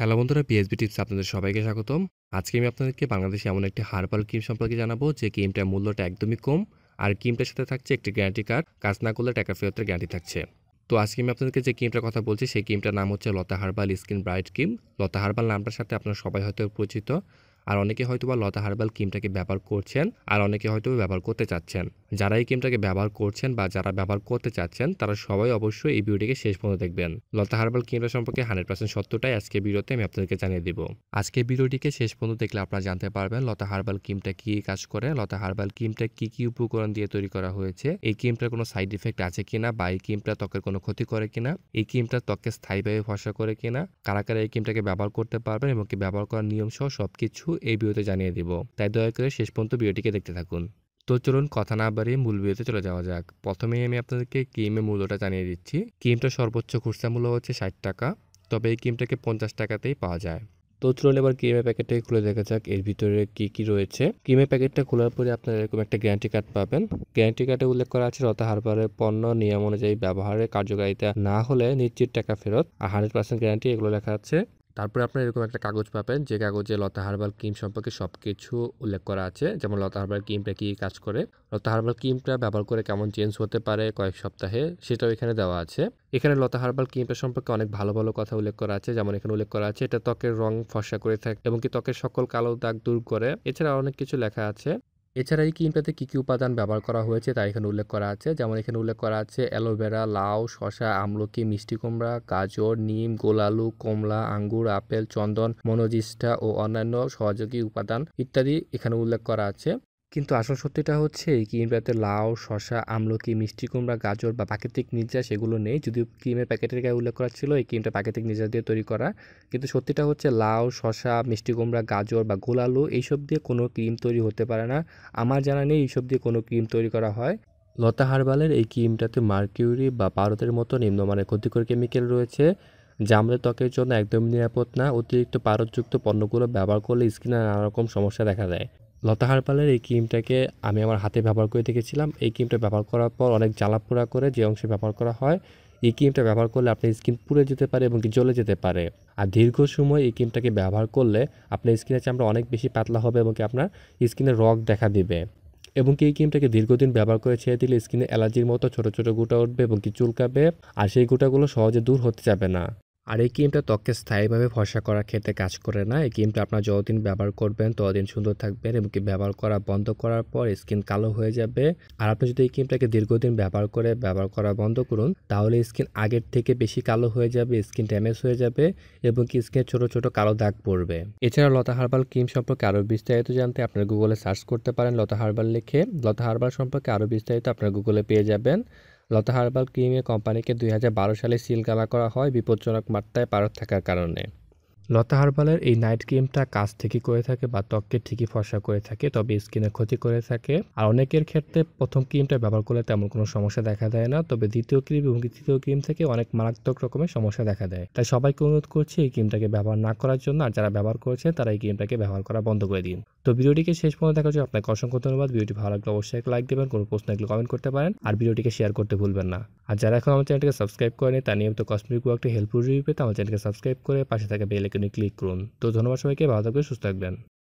hello বন্ধুরা PSB tips আপনাদের সবাইকে স্বাগতম আজকে আমি আপনাদেরকে বাংলাদেশে এমন একটি হার্বাল ক্রিম সম্পর্কে জানাবো যে ক্রিমটার মূল্যটা একদমই কম আর ক্রিমটার সাথে থাকছে একটি গ্যারান্টি কার্ড কাজ না করলে টাকা ফেরতের গ্যারান্টি থাকছে তো আজকে আমি আপনাদেরকে যে ক্রিমটার কথা বলছি সেই ক্রিমটার নাম হচ্ছে Lata herbal skin bright cream Lata herbal নামটার সাথে আপনারা সবাই হয়তো পরিচিত আর অনেকে হয়তো বা লতা হার্বাল ক্রিমটাকে ব্যবহার করছেন আর অনেকে হয়তো ব্যবহার করতে চাচ্ছেন যারা এই ক্রিমটাকে ব্যবহার করছেন বা যারা ব্যবহার করতে চাচ্ছেন তারা সবাই অবশ্যই এই ভিডিওটিকে শেষ পর্যন্ত দেখবেন লতা হার্বাল ক্রিমটা সম্পর্কে হান্ড্রেড পার্সেন্ট সত্যটাই আজকে ভিডিওতে আমি আপনাদেরকে জানিয়ে দিব আজকে ভিডিওটিকে শেষ পর্যন্ত দেখলে আপনারা জানতে পারবেন লতা হার্বাল ক্রিমটা কি কাজ করে লতা হার্বাল ক্রিমটা কি কি উপকরণ দিয়ে তৈরি করা হয়েছে এই ক্রিমটার কোনো সাইড ইফেক্ট আছে কিনা বা এই ক্রিমটা ত্বকের কোনো ক্ষতি করে কিনা এই ক্রিমটা ত্বককে স্থায়ীভাবে ফসা করে কিনা কারা কারা এই ক্রিমটাকে ব্যবহার করতে পারবেন এবং কি ব্যবহার করার নিয়ম সহ সবকিছু এই ভিডিওতে জানিয়ে দিব তাই দয়া করে শেষ পর্যন্ত ভিডিওটিকে দেখতে থাকুন তো চলুন কথা না বাড়িয়ে মূল ভিডিওতে চলে যাওয়া যাক প্রথমেই আমি আপনাদেরকে কিমের মূল্যটা জানিয়ে দিচ্ছি কিমটা সর্বোচ্চ খুচরা মূল্য হচ্ছে ষাট টাকা তবে এই ক্রিমটাকে পঞ্চাশ টাকাতেই পাওয়া যায় তো চলুন এবার ক্রিমের প্যাকেটটাকে খুলে দেখা যাক এর ভিতরে কি কি রয়েছে ক্রিমের প্যাকেটটা খোলার পরে আপনারা এরকম একটা গ্যারান্টি কার্ড পাবেন গ্যারান্টি কার্ডে উল্লেখ করা আছে রত হারবারের পণ্য নিয়ম অনুযায়ী ব্যবহারের কার্যকারিতা না হলে নিশ্চিত টাকা ফেরত আর হান্ড্রেড পার্সেন্ট গ্যারান্টি এগুলো লেখা আছে তারপরে আপনি এরকম একটা কাগজ পাবেন যে কাগজে লতা হার্বাল ক্রিম সম্পর্কে সব কিছু উল্লেখ করা আছে যেমন লতা হার্বাল ক্রিমটা কী কাজ করে লতা হার্বাল ক্রিমটা ব্যবহার করে কেমন চেঞ্জ হতে পারে কয়েক সপ্তাহে সেটাও এখানে দেওয়া আছে এখানে লতা হার্বাল ক্রিমটা সম্পর্কে অনেক ভালো ভালো কথা উল্লেখ করা আছে যেমন এখানে উল্লেখ করা আছে এটা ত্বকের রং ফর্সা করে থাকে এবং কি ত্বকের সকল কালো দাগ দূর করে এছাড়া অনেক কিছু লেখা আছে এছাড়া এই ক্রিমটাতে কী কী উপাদান ব্যবহার করা হয়েছে তা এখানে উল্লেখ করা আছে যেমন এখানে উল্লেখ করা আছে অ্যালোভেরা লাউ শশা আমলকি মিষ্টি কুমড়া গাজর নিম গোলালু কমলা আঙ্গুর আপেল চন্দন মনোজিষ্ঠা ও অন্যান্য সহযোগী উপাদান ইত্যাদি এখানে উল্লেখ করা আছে কিন্তু আসল সত্যিটা হচ্ছে কিনবাতে লাউ শশা আমলকি মিষ্টি কুমড়া গাজর বা প্রাকৃতিক নির্যাস সেগুলো নেই যদিও ক্রিমের প্যাকেটের গায়ে উল্লেখ করা ছিল এই ক্রিমটা প্রাকৃতিক নির্যাস দিয়ে তৈরি করা কিন্তু সত্যিটা হচ্ছে লাউ শশা মিষ্টি কুমড়া গাজর বা গোল আলু এইসব দিয়ে কোনো ক্রিম তৈরি হতে পারে না আমার জানা নেই এইসব দিয়ে কোনো ক্রিম তৈরি করা হয় লতা হারবালের এই ক্রিমটাতে মার্কিউরি বা পারতের মতো নিম্নমানের ক্ষতিকর কেমিক্যাল রয়েছে যা আমাদের ত্বকের জন্য একদম নিরাপদ না অতিরিক্ত পারদযুক্ত পণ্যগুলো ব্যবহার করলে স্কিনে নানা রকম সমস্যা দেখা দেয় লতা পালের এই ক্রিমটাকে আমি আমার হাতে ব্যবহার করে দেখেছিলাম এই ক্রিমটা ব্যবহার করার পর অনেক জ্বালাপোড়া করে যে অংশে ব্যবহার করা হয় এই ক্রিমটা ব্যবহার করলে আপনার স্কিন পুড়ে যেতে পারে এবং জ্বলে যেতে পারে আর দীর্ঘ সময় এই ক্রিমটাকে ব্যবহার করলে আপনার স্কিনের চামড়া অনেক বেশি পাতলা হবে এবং আপনার স্কিনে রগ দেখা দিবে এবং এই ক্রিমটাকে দীর্ঘদিন ব্যবহার করে ছেড়ে দিলে স্কিনে অ্যালার্জির মতো ছোটো ছোটো গুঁটা উঠবে এবং কি চুলকাবে আর সেই গুঁটাগুলো সহজে দূর হতে যাবে না আর এই ক্রিমটা ত্বককে স্থায়ীভাবে ফসা করার ক্ষেত্রে কাজ করে না এই ক্রিমটা আপনার যতদিন ব্যবহার করবেন ততদিন সুন্দর থাকবেন এবং কি ব্যবহার করা বন্ধ করার পর স্কিন কালো হয়ে যাবে আর আপনি যদি এই ক্রিমটাকে দীর্ঘদিন ব্যবহার করে ব্যবহার করা বন্ধ করুন তাহলে স্কিন আগের থেকে বেশি কালো হয়ে যাবে স্কিন ড্যামেজ হয়ে যাবে এবং কি স্কিনে ছোট ছোট কালো দাগ পড়বে এছাড়া লতা হার্বাল ক্রিম সম্পর্কে আরও বিস্তারিত জানতে আপনার গুগলে সার্চ করতে পারেন লতা হার্বাল লিখে লতা হার্বাল সম্পর্কে আরও বিস্তারিত আপনার গুগলে পেয়ে যাবেন লতা হার্বাল ক্রিমের কোম্পানিকে দুই সালে সিলগালা করা হয় বিপজ্জনক মাত্রায় পারত থাকার কারণে লতা হার্বালের এই নাইট ক্রিমটা কাজ ঠিকই করে থাকে বা ত্বককে ঠিকই ফসা করে থাকে তবে স্কিনে ক্ষতি করে থাকে আর অনেকের ক্ষেত্রে প্রথম ক্রিমটা ব্যবহার করলে তেমন কোনো সমস্যা দেখা দেয় না তবে দ্বিতীয় ক্রিম এবং তৃতীয় ক্রিম থেকে অনেক মারাত্মক রকমের সমস্যা দেখা দেয় তাই সবাইকে অনুরোধ করছি এই ক্রিমটাকে ব্যবহার না করার জন্য আর যারা ব্যবহার করেছে তারা এই ক্রিমটাকে ব্যবহার করা বন্ধ করে দিন তো ভিডিওটিকে শেষ পর্যন্ত দেখার জন্য আপনাকে অসংখ্য ধন্যবাদ ভিডিওটি ভালো লাগলে অবশ্যই লাইক দেবেন কোনো প্রশ্ন থাকলে কমেন্ট করতে পারেন আর ভিডিওটিকে শেয়ার করতে ভুলবেন না আর যারা এখন আমার চ্যানেলটিকে সাবস্ক্রাইব করেনি তা নিয়মিত কাশ্মীর একটা হেল্পফুল রিভিউ পেতে আমার চ্যানেলকে সাবস্ক্রাইব করে পাশে থাকা বেল আইকনে ক্লিক করুন তো ধন্যবাদ সবাইকে ভালো থাকবেন সুস্থ থাকবেন